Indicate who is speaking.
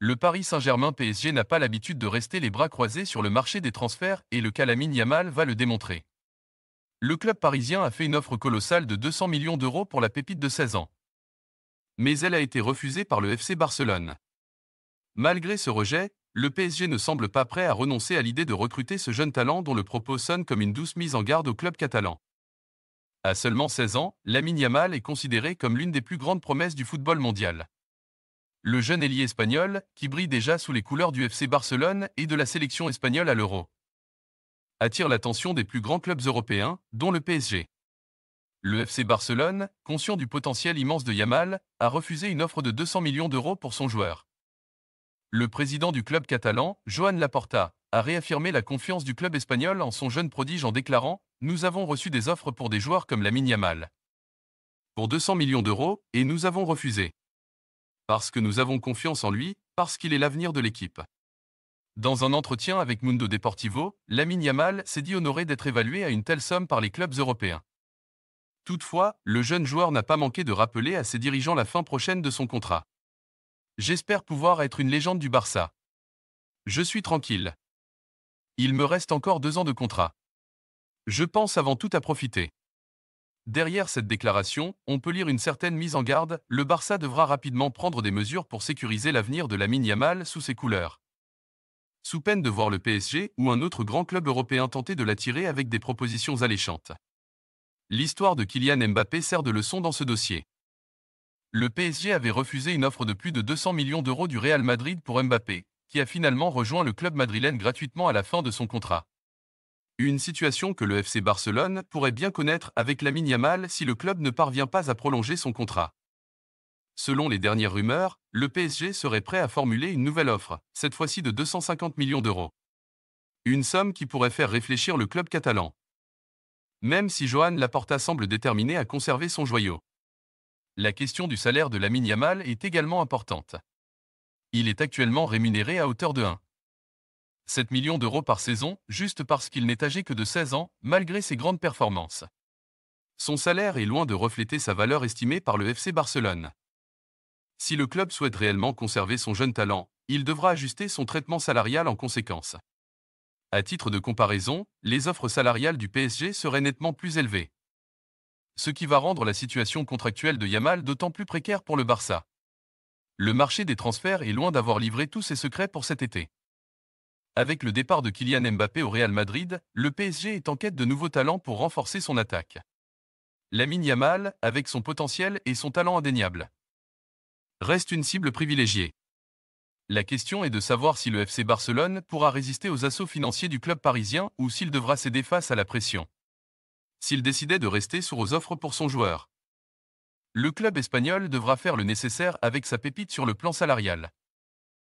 Speaker 1: Le Paris Saint-Germain PSG n'a pas l'habitude de rester les bras croisés sur le marché des transferts et le Calamine Yamal va le démontrer. Le club parisien a fait une offre colossale de 200 millions d'euros pour la pépite de 16 ans. Mais elle a été refusée par le FC Barcelone. Malgré ce rejet, le PSG ne semble pas prêt à renoncer à l'idée de recruter ce jeune talent dont le propos sonne comme une douce mise en garde au club catalan. À seulement 16 ans, Lamine Yamal est considéré comme l'une des plus grandes promesses du football mondial le jeune ailier espagnol, qui brille déjà sous les couleurs du FC Barcelone et de la sélection espagnole à l'Euro. Attire l'attention des plus grands clubs européens, dont le PSG. Le FC Barcelone, conscient du potentiel immense de Yamal, a refusé une offre de 200 millions d'euros pour son joueur. Le président du club catalan, Joan Laporta, a réaffirmé la confiance du club espagnol en son jeune prodige en déclarant « Nous avons reçu des offres pour des joueurs comme la Lamine Yamal. Pour 200 millions d'euros, et nous avons refusé. Parce que nous avons confiance en lui, parce qu'il est l'avenir de l'équipe. Dans un entretien avec Mundo Deportivo, Lamine Yamal s'est dit honoré d'être évalué à une telle somme par les clubs européens. Toutefois, le jeune joueur n'a pas manqué de rappeler à ses dirigeants la fin prochaine de son contrat. J'espère pouvoir être une légende du Barça. Je suis tranquille. Il me reste encore deux ans de contrat. Je pense avant tout à profiter. Derrière cette déclaration, on peut lire une certaine mise en garde, le Barça devra rapidement prendre des mesures pour sécuriser l'avenir de la Yamal sous ses couleurs. Sous peine de voir le PSG ou un autre grand club européen tenter de l'attirer avec des propositions alléchantes. L'histoire de Kylian Mbappé sert de leçon dans ce dossier. Le PSG avait refusé une offre de plus de 200 millions d'euros du Real Madrid pour Mbappé, qui a finalement rejoint le club madrilène gratuitement à la fin de son contrat. Une situation que le FC Barcelone pourrait bien connaître avec Lamine Yamal si le club ne parvient pas à prolonger son contrat. Selon les dernières rumeurs, le PSG serait prêt à formuler une nouvelle offre, cette fois-ci de 250 millions d'euros. Une somme qui pourrait faire réfléchir le club catalan. Même si Johan Laporta semble déterminé à conserver son joyau. La question du salaire de Lamine Yamal est également importante. Il est actuellement rémunéré à hauteur de 1. 7 millions d'euros par saison, juste parce qu'il n'est âgé que de 16 ans, malgré ses grandes performances. Son salaire est loin de refléter sa valeur estimée par le FC Barcelone. Si le club souhaite réellement conserver son jeune talent, il devra ajuster son traitement salarial en conséquence. À titre de comparaison, les offres salariales du PSG seraient nettement plus élevées. Ce qui va rendre la situation contractuelle de Yamal d'autant plus précaire pour le Barça. Le marché des transferts est loin d'avoir livré tous ses secrets pour cet été. Avec le départ de Kylian Mbappé au Real Madrid, le PSG est en quête de nouveaux talents pour renforcer son attaque. Lamine Yamal, avec son potentiel et son talent indéniable, reste une cible privilégiée. La question est de savoir si le FC Barcelone pourra résister aux assauts financiers du club parisien ou s'il devra céder face à la pression. S'il décidait de rester sur aux offres pour son joueur, le club espagnol devra faire le nécessaire avec sa pépite sur le plan salarial.